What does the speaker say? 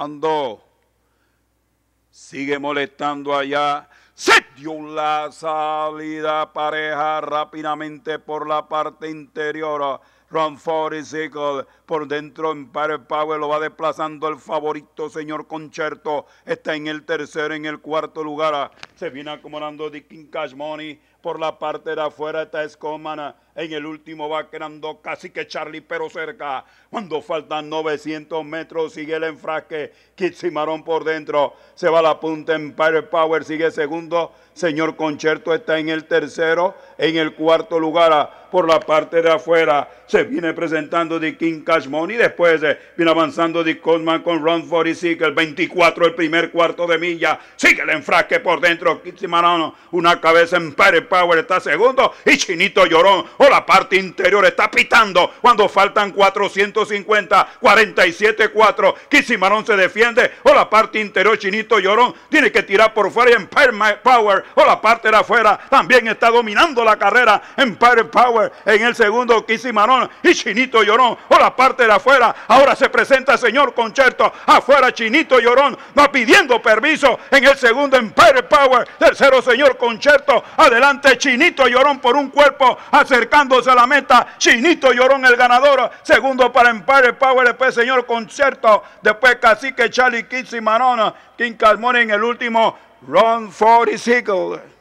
Ando, sigue molestando allá. Se dio la salida pareja rápidamente por la parte interior. Run for Por dentro Empire Power lo va desplazando el favorito señor Concerto. Está en el tercero, en el cuarto lugar. Se viene acomodando Dickin Cash Money. Por la parte de afuera está Escomana en el último va quedando casi que Charlie, pero cerca. Cuando faltan 900 metros, sigue el enfrasque. Kitsimarón por dentro. Se va la punta. Empire Power sigue segundo. Señor Concherto está en el tercero. En el cuarto lugar, ah, por la parte de afuera, se viene presentando de King Cash y Después eh, viene avanzando de Coleman con Run 46. El 24, el primer cuarto de milla. Sigue el enfrasque por dentro. Kitsimarón, una cabeza. Empire Power está segundo. Y Chinito Llorón la parte interior está pitando cuando faltan 450, 47, 4. marón se defiende o la parte interior, Chinito Llorón tiene que tirar por fuera y Empire Power o la parte de afuera también está dominando la carrera. Empire Power en el segundo, Kissimarón. y Chinito Llorón o la parte de afuera. Ahora se presenta señor Concerto afuera, Chinito Llorón va pidiendo permiso en el segundo, Empire Power. Tercero, señor Concerto adelante, Chinito Llorón por un cuerpo acercado acercándose la meta. Chinito Llorón, el ganador. Segundo para Empire Power, después Señor Concierto. Después Cacique, Charlie Kids y Marona. King Calmón en el último. Ron 46.